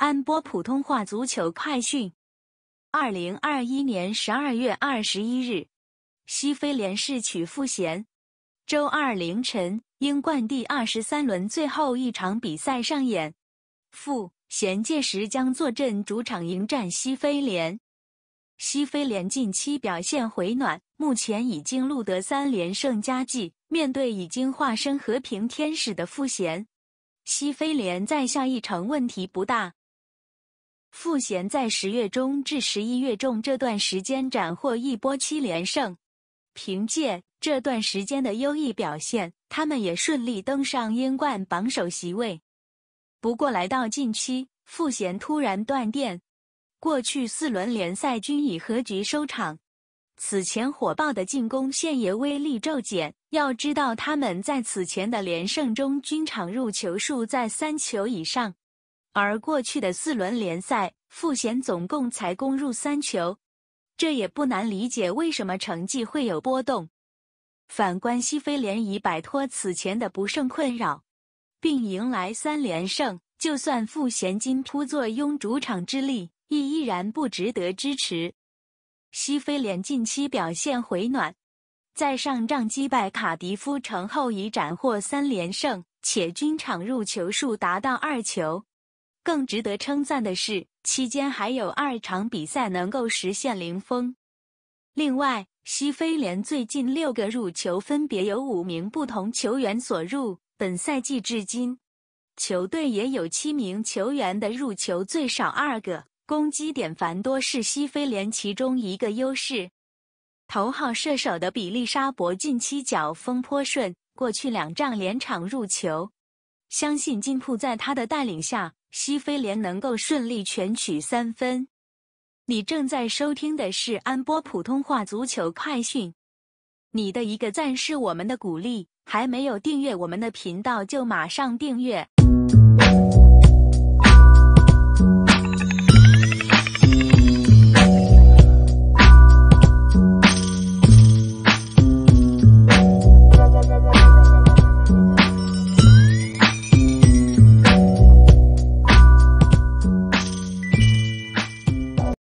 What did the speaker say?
安播普通话足球快讯，二零二一年十二月二十一日，西非联世曲阜贤。周二凌晨，英冠第二十三轮最后一场比赛上演，富闲届时将坐镇主场迎战西非联。西非联近期表现回暖，目前已经录得三连胜佳绩。面对已经化身和平天使的富贤，西非联再下一城问题不大。傅贤在十月中至十一月中这段时间斩获一波七连胜，凭借这段时间的优异表现，他们也顺利登上英冠榜首席位。不过，来到近期，傅贤突然断电，过去四轮联赛均已和局收场。此前火爆的进攻现也威力骤减。要知道，他们在此前的连胜中，均场入球数在三球以上。而过去的四轮联赛，富贤总共才攻入三球，这也不难理解为什么成绩会有波动。反观西非联已摆脱此前的不胜困扰，并迎来三连胜，就算富贤今扑坐拥主场之力，亦依然不值得支持。西非联近期表现回暖，在上仗击败卡迪夫城后已斩获三连胜，且均场入球数达到二球。更值得称赞的是，期间还有二场比赛能够实现零封。另外，西非联最近六个入球分别由五名不同球员所入。本赛季至今，球队也有七名球员的入球最少二个，攻击点繁多是西非联其中一个优势。头号射手的比利沙伯近期脚风颇顺，过去两仗连场入球，相信金库在他的带领下。西菲联能够顺利全取三分。你正在收听的是安波普通话足球快讯。你的一个赞是我们的鼓励。还没有订阅我们的频道，就马上订阅。